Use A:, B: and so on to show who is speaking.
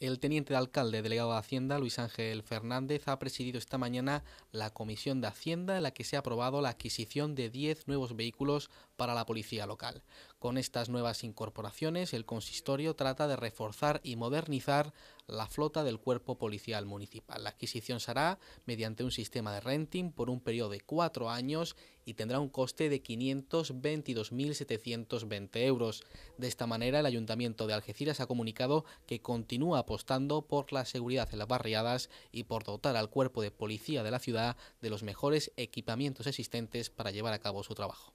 A: El teniente de alcalde delegado de Hacienda, Luis Ángel Fernández, ha presidido esta mañana la Comisión de Hacienda en la que se ha aprobado la adquisición de 10 nuevos vehículos para la policía local. Con estas nuevas incorporaciones, el consistorio trata de reforzar y modernizar la flota del cuerpo policial municipal. La adquisición se hará mediante un sistema de renting por un periodo de cuatro años y tendrá un coste de 522.720 euros. De esta manera, el Ayuntamiento de Algeciras ha comunicado que continúa apostando por la seguridad en las barriadas y por dotar al cuerpo de policía de la ciudad de los mejores equipamientos existentes para llevar a cabo su trabajo.